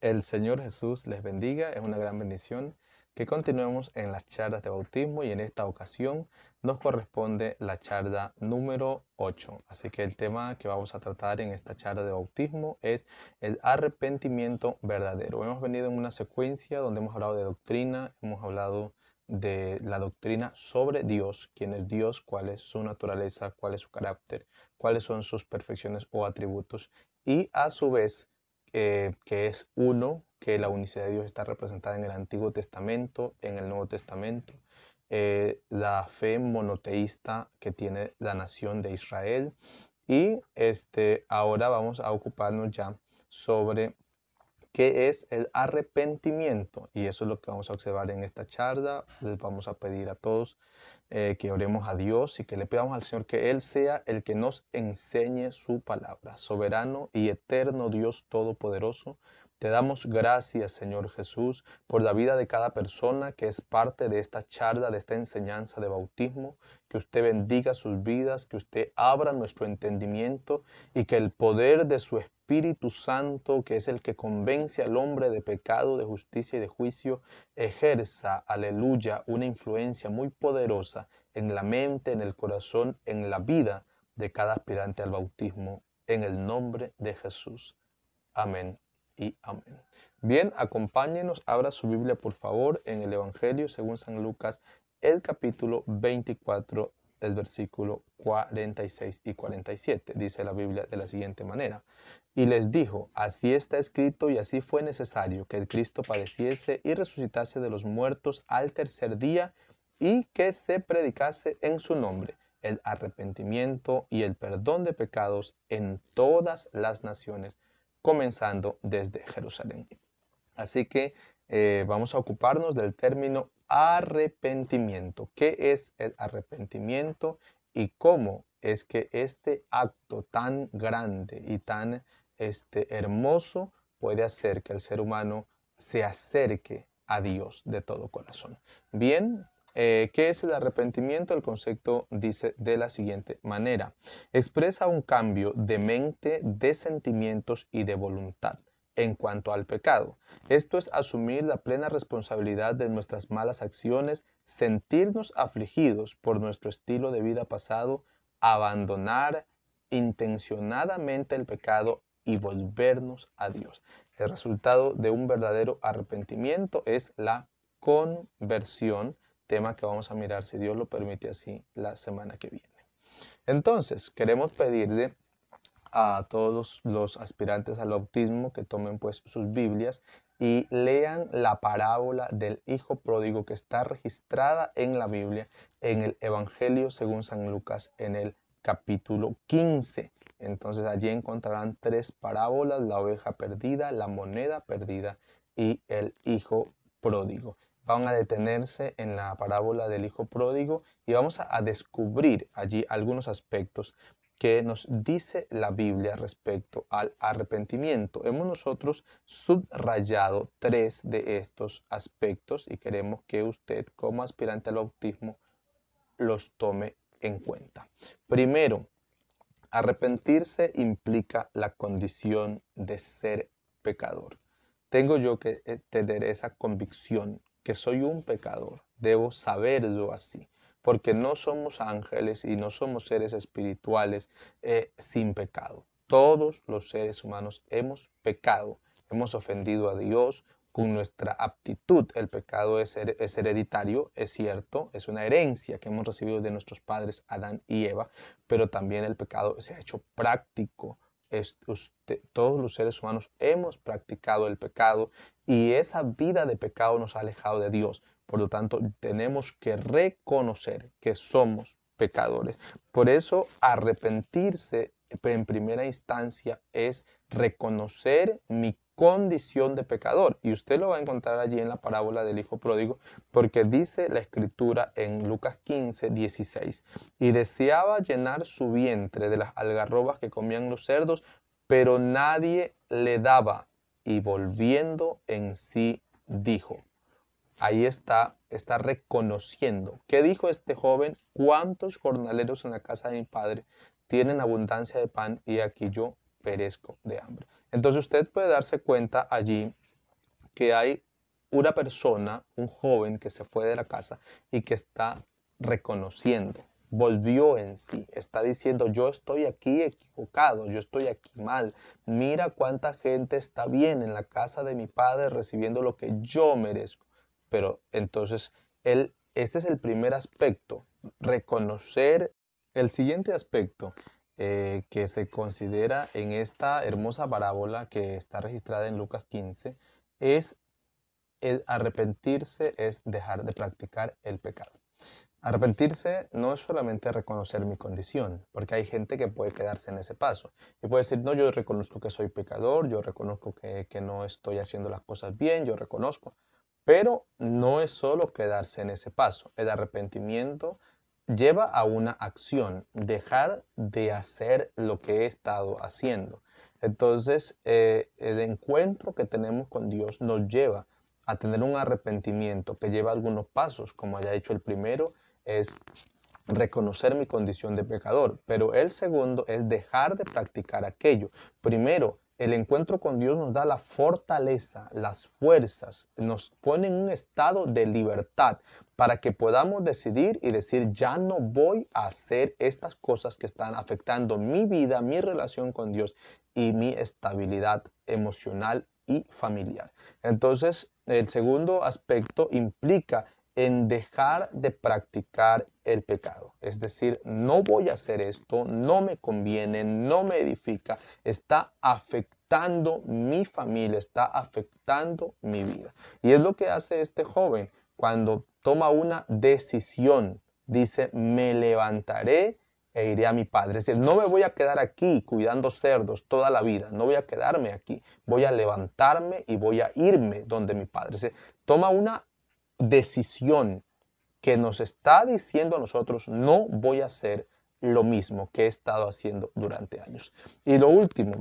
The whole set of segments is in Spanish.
El Señor Jesús les bendiga, es una gran bendición que continuemos en las charlas de bautismo y en esta ocasión nos corresponde la charla número 8. Así que el tema que vamos a tratar en esta charla de bautismo es el arrepentimiento verdadero. Hemos venido en una secuencia donde hemos hablado de doctrina, hemos hablado de la doctrina sobre Dios, quién es Dios, cuál es su naturaleza, cuál es su carácter, cuáles son sus perfecciones o atributos y a su vez eh, que es uno, que la unicidad de Dios está representada en el Antiguo Testamento, en el Nuevo Testamento, eh, la fe monoteísta que tiene la nación de Israel. Y este, ahora vamos a ocuparnos ya sobre qué es el arrepentimiento. Y eso es lo que vamos a observar en esta charla. Les vamos a pedir a todos eh, que oremos a Dios y que le pidamos al Señor que Él sea el que nos enseñe su palabra. Soberano y eterno Dios Todopoderoso, te damos gracias, Señor Jesús, por la vida de cada persona que es parte de esta charla, de esta enseñanza de bautismo. Que usted bendiga sus vidas, que usted abra nuestro entendimiento y que el poder de su Espíritu Espíritu Santo, que es el que convence al hombre de pecado, de justicia y de juicio, ejerza, aleluya, una influencia muy poderosa en la mente, en el corazón, en la vida de cada aspirante al bautismo, en el nombre de Jesús. Amén y amén. Bien, acompáñenos, abra su Biblia por favor en el Evangelio según San Lucas, el capítulo 24 el versículo 46 y 47. Dice la Biblia de la siguiente manera. Y les dijo, así está escrito y así fue necesario que el Cristo padeciese y resucitase de los muertos al tercer día y que se predicase en su nombre el arrepentimiento y el perdón de pecados en todas las naciones, comenzando desde Jerusalén. Así que eh, vamos a ocuparnos del término arrepentimiento. ¿Qué es el arrepentimiento y cómo es que este acto tan grande y tan este, hermoso puede hacer que el ser humano se acerque a Dios de todo corazón? Bien, eh, ¿Qué es el arrepentimiento? El concepto dice de la siguiente manera. Expresa un cambio de mente, de sentimientos y de voluntad en cuanto al pecado. Esto es asumir la plena responsabilidad de nuestras malas acciones, sentirnos afligidos por nuestro estilo de vida pasado, abandonar intencionadamente el pecado y volvernos a Dios. El resultado de un verdadero arrepentimiento es la conversión, tema que vamos a mirar si Dios lo permite así la semana que viene. Entonces, queremos pedirle a todos los, aspirantes al bautismo que tomen pues sus Biblias y lean la parábola del Hijo Pródigo que está registrada en la Biblia, en el Evangelio según San Lucas, en el capítulo 15. Entonces allí encontrarán tres parábolas, la oveja perdida, la moneda perdida y el Hijo Pródigo van a detenerse en la parábola del Hijo Pródigo y vamos a, descubrir allí algunos aspectos que nos dice la Biblia respecto al arrepentimiento. Hemos nosotros subrayado tres de estos aspectos y queremos que usted como aspirante al bautismo los tome en cuenta. Primero, arrepentirse implica la condición de ser pecador. Tengo yo que eh, tener esa convicción que soy un pecador. Debo saberlo así porque no somos ángeles y no somos seres espirituales eh, sin pecado. Todos los seres humanos hemos pecado, hemos ofendido a Dios con nuestra aptitud. El pecado es, hereditario, es cierto, es una herencia que hemos recibido de nuestros padres Adán y Eva, pero también el pecado se ha hecho práctico. todos los seres humanos hemos practicado el pecado y esa vida de pecado nos ha alejado de Dios. Por lo tanto, tenemos que reconocer que somos pecadores. Por eso, arrepentirse en primera instancia es reconocer mi condición de pecador. Y usted lo va a encontrar allí en la parábola del Hijo Pródigo, porque dice la escritura en Lucas 15, 16, y deseaba llenar su vientre de las algarrobas que comían los cerdos, pero nadie le daba. Y volviendo en sí, dijo, ahí está, está reconociendo. ¿Qué dijo este joven? ¿Cuántos jornaleros en la casa de mi padre tienen abundancia de pan y aquí yo perezco de hambre? Entonces usted puede darse cuenta allí que hay una persona, un joven que se fue de la casa y que está reconociendo, volvió en sí, está diciendo, yo estoy aquí equivocado, yo estoy aquí mal, mira cuánta gente está bien en la casa de mi padre recibiendo lo que yo merezco. Pero entonces, este es el primer aspecto, reconocer el siguiente aspecto eh, que se considera en esta hermosa parábola que está registrada en Lucas 15 es arrepentirse, es dejar de practicar el pecado. Arrepentirse no es solamente reconocer mi condición, porque hay gente que puede quedarse en ese paso y puede decir, no, yo reconozco que soy pecador, yo reconozco que no estoy haciendo las cosas bien, yo reconozco. Pero no es solo quedarse en ese paso. El arrepentimiento lleva a una acción, dejar de hacer lo que he estado haciendo. Entonces, eh, el encuentro que tenemos con Dios nos lleva a tener un arrepentimiento que lleva algunos pasos, como haya dicho el primero, es reconocer mi condición de pecador, pero el segundo es dejar de practicar aquello. Primero, el encuentro con Dios nos da la fortaleza, las fuerzas, nos pone en un estado de libertad para que podamos decidir y decir, ya no voy a hacer estas cosas que están afectando mi vida, mi relación con Dios y mi estabilidad emocional y familiar. Entonces, el segundo aspecto implica en dejar de practicar el pecado. Es decir, no voy a hacer esto, no me conviene, no me edifica, está afectando mi familia, está afectando mi vida. Y es lo que hace este joven cuando toma una decisión. Dice, me levantaré e iré a mi padre. Es decir, no me voy a quedar aquí cuidando cerdos toda la vida, no voy a quedarme aquí, voy a levantarme y voy a irme donde mi padre. Es toma una decisión que nos está diciendo a nosotros, no voy a hacer lo mismo que he estado haciendo durante años. Y lo último,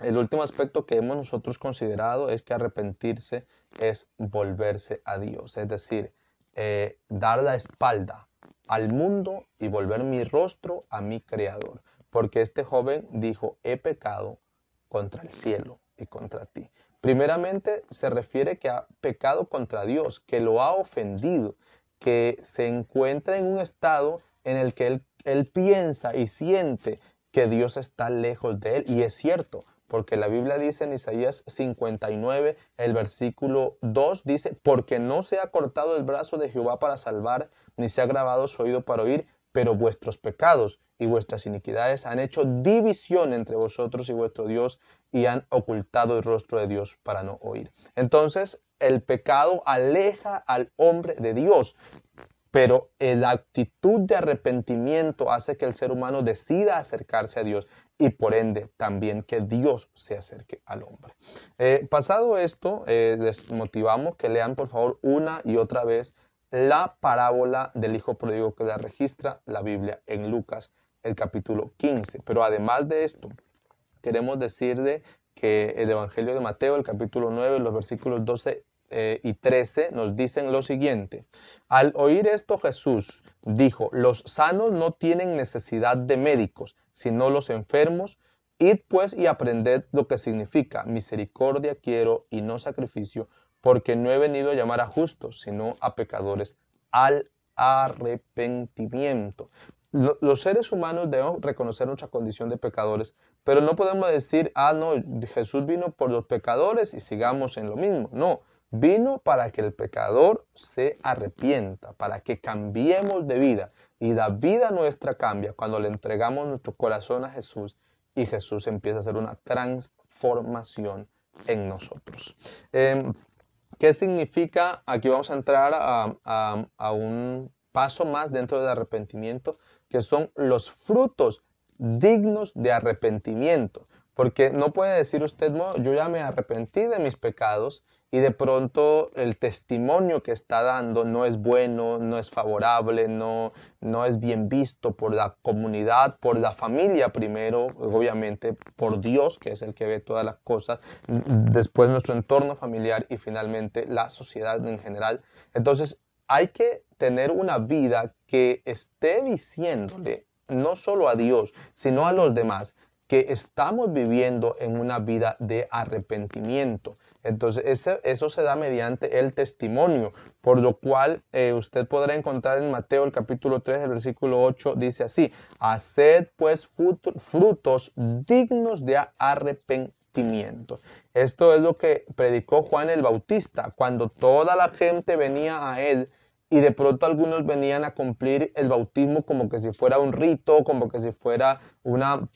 el último aspecto que hemos nosotros considerado es que arrepentirse es volverse a Dios, es decir, eh, dar la espalda al mundo y volver mi rostro a mi Creador. Porque este joven dijo, he pecado contra el cielo y contra ti. Primeramente se refiere que ha pecado contra Dios, que lo ha ofendido, que se encuentra en un estado en el que él, él piensa y siente que Dios está lejos de él. Y es cierto, porque la Biblia dice en Isaías 59, el versículo 2 dice, porque no se ha cortado el brazo de Jehová para salvar, ni se ha grabado su oído para oír, pero vuestros pecados y vuestras iniquidades han hecho división entre vosotros y vuestro Dios, y han ocultado el rostro de Dios para no oír. Entonces, el pecado aleja al hombre de Dios, pero la actitud de arrepentimiento hace que el ser humano decida acercarse a Dios y por ende también que Dios se acerque al hombre. Eh, pasado esto, eh, les motivamos que lean por favor una y otra vez la parábola del Hijo Pródigo que la registra la Biblia en Lucas, el capítulo 15. Pero además de esto, queremos decir de que el Evangelio de Mateo, el capítulo 9, los versículos 12 eh, y 13 nos dicen lo siguiente. Al oír esto Jesús dijo, los sanos no tienen necesidad de médicos, sino los enfermos. Id pues y aprended lo que significa misericordia quiero y no sacrificio, porque no he venido a llamar a justos, sino a pecadores al arrepentimiento. Los seres humanos debemos reconocer nuestra condición de pecadores, pero no podemos decir, ah, no, Jesús vino por los pecadores y sigamos en lo mismo. No, vino para que el pecador se arrepienta, para que cambiemos de vida. Y la vida nuestra cambia cuando le entregamos nuestro corazón a Jesús y Jesús empieza a hacer una transformación en nosotros. Em, ¿Qué significa? Aquí vamos a entrar a, a un paso más dentro del arrepentimiento, que son los frutos dignos de arrepentimiento. Porque no puede decir usted, yo ya me arrepentí de mis pecados y de pronto el testimonio que está dando no es bueno, no es favorable, no, no es bien visto por la comunidad, por la familia primero, obviamente por Dios, que es el que ve todas las cosas, después nuestro entorno familiar y finalmente la sociedad en general. Entonces hay que tener una vida que esté diciéndole no solo a Dios, sino a los demás, que estamos viviendo en una vida de arrepentimiento. Entonces, eso se da mediante el testimonio, por lo cual eh, usted podrá encontrar en Mateo el capítulo 3, el versículo 8, dice así, haced pues frutos dignos de arrepentimiento. Esto es lo que predicó Juan el Bautista, cuando toda la gente venía a él y de pronto algunos venían a cumplir el bautismo como que si fuera un rito, como que si fuera una,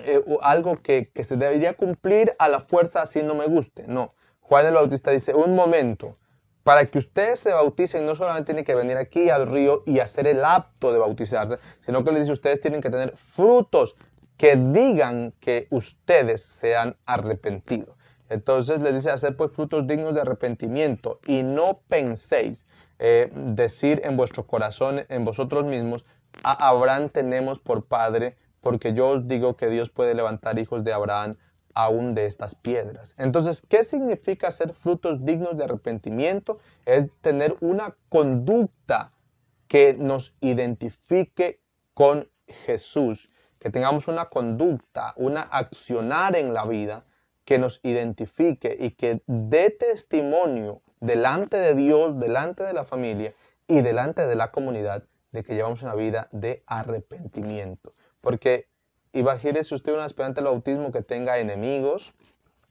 eh, algo que, se debería cumplir a la fuerza así no me guste. No, Juan el Bautista dice, un momento, para que ustedes se bauticen, no solamente tienen que venir aquí al río y hacer el acto de bautizarse, sino que les dice, ustedes tienen que tener frutos que digan que ustedes se han arrepentido. Entonces les dice, hacer pues frutos dignos de arrepentimiento y no penséis eh, decir en vuestro corazón, en vosotros mismos, a Abraham tenemos por padre, porque yo os digo que Dios puede levantar hijos de Abraham aún de estas piedras. Entonces, ¿qué significa ser frutos dignos de arrepentimiento? Es tener una conducta que nos identifique con Jesús, que tengamos una conducta, una accionar en la vida que nos identifique y que dé testimonio delante de Dios, delante de la familia y delante de la comunidad de que llevamos una vida de arrepentimiento. Porque imagínese usted un aspirante al bautismo que tenga enemigos,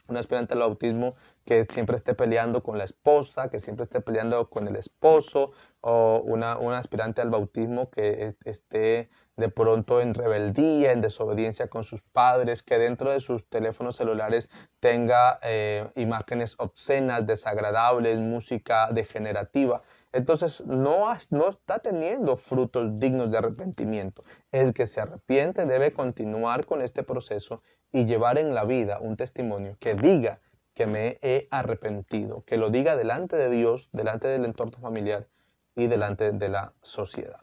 un aspirante al bautismo que siempre esté peleando con la esposa, que siempre esté peleando con el esposo, o un aspirante al bautismo que esté de pronto en rebeldía, en desobediencia con sus padres, que dentro de sus teléfonos celulares tenga eh, imágenes obscenas, desagradables, música degenerativa. Entonces no, no está teniendo frutos dignos de arrepentimiento. El que se arrepiente debe continuar con este proceso y llevar en la vida un testimonio que diga que me he arrepentido, que lo diga delante de Dios, delante del entorno familiar y delante de la sociedad.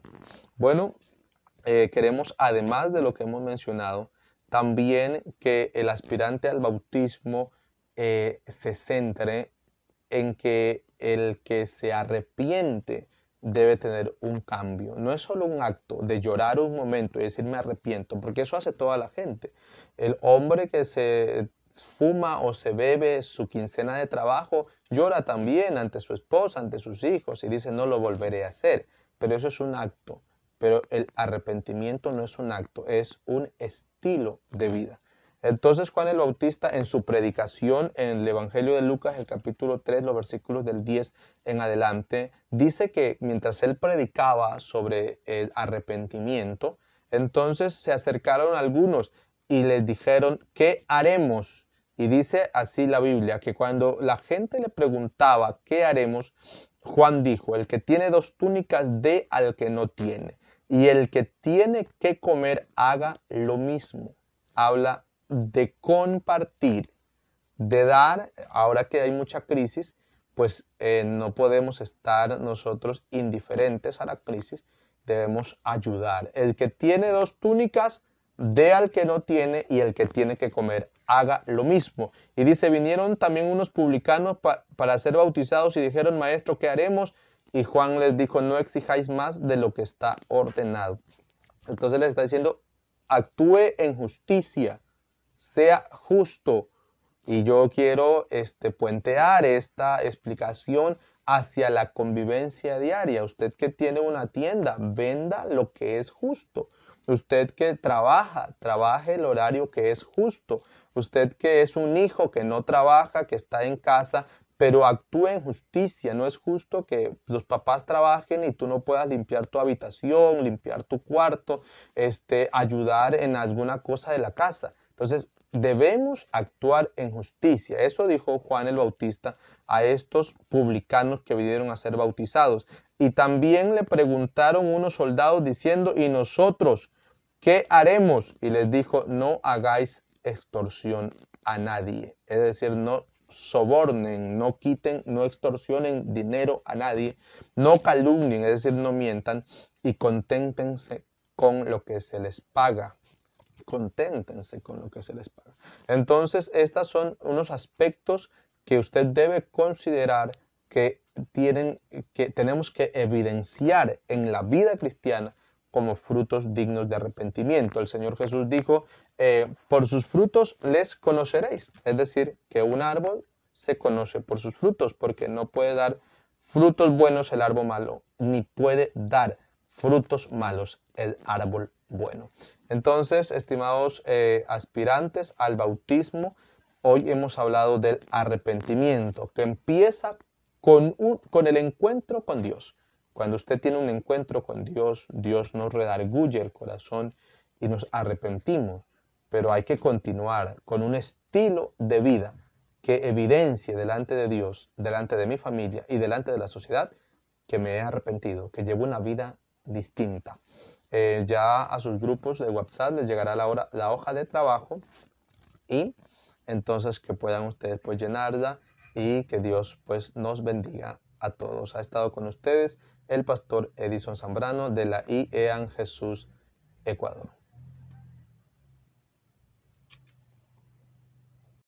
Bueno, eh, queremos, además de lo que hemos mencionado, también que el aspirante al bautismo eh, se centre en que el que se arrepiente debe tener un cambio. No es solo un acto de llorar un momento y decir me arrepiento, porque eso hace toda la gente. El hombre que se fuma o se bebe su quincena de trabajo llora también ante su esposa, ante sus hijos y dice no lo volveré a hacer, pero eso es un acto. Pero el arrepentimiento no es un acto, es un estilo de vida. Entonces Juan el Bautista en su predicación en el Evangelio de Lucas, el capítulo 3, los versículos del 10 en adelante, dice que mientras él predicaba sobre el arrepentimiento, entonces se acercaron algunos y les dijeron, ¿qué haremos? Y dice así la Biblia, que cuando la gente le preguntaba, ¿qué haremos? Juan dijo, el que tiene dos túnicas, dé al que no tiene y el que tiene que comer haga lo mismo. Habla de compartir, de dar, ahora que hay mucha crisis, pues eh, no podemos estar nosotros indiferentes a la crisis, debemos ayudar. El que tiene dos túnicas, dé al que no tiene y el que tiene que comer haga lo mismo. Y dice, vinieron también unos publicanos para ser bautizados y dijeron, maestro, ¿qué haremos? Y Juan les dijo, no exijáis más de lo que está ordenado. Entonces les está diciendo, actúe en justicia, sea justo. Y yo quiero este, puentear esta explicación hacia la convivencia diaria. Usted que tiene una tienda, venda lo que es justo. Usted que trabaja, trabaje el horario que es justo. Usted que es un hijo que no trabaja, que está en casa, pero actúe en justicia. No es justo que los papás trabajen y tú no puedas limpiar tu habitación, limpiar tu cuarto, este, ayudar en alguna cosa de la casa. Entonces, debemos actuar en justicia. Eso dijo Juan el Bautista a estos publicanos que vinieron a ser bautizados. Y también le preguntaron unos soldados diciendo, ¿y nosotros qué haremos? Y les dijo, no hagáis extorsión a nadie. Es decir, no sobornen, no quiten, no extorsionen dinero a nadie, no calumnien, es decir, no mientan, y conténtense con lo que se les paga. Conténtense con lo que se les paga. Entonces, estos son unos aspectos que usted debe considerar que, tienen, que tenemos que evidenciar en la vida cristiana como frutos dignos de arrepentimiento. El Señor Jesús dijo, eh, por sus frutos les conoceréis. Es decir, que un árbol se conoce por sus frutos, porque no puede dar frutos buenos el árbol malo, ni puede dar frutos malos el árbol bueno. Entonces, estimados eh, aspirantes al bautismo, hoy hemos hablado del arrepentimiento, que empieza con, con el encuentro con Dios. Cuando usted tiene un encuentro con Dios, Dios nos redarguye el corazón y nos arrepentimos pero hay que continuar con un estilo de vida que evidencie delante de Dios, delante de mi familia y delante de la sociedad que me he arrepentido, que llevo una vida distinta. Eh, ya a sus grupos de WhatsApp les llegará la, hoja de trabajo y entonces que puedan ustedes pues llenarla y que Dios pues nos bendiga a todos. Ha estado con ustedes el pastor Edison Zambrano de la IEAN Jesús Ecuador.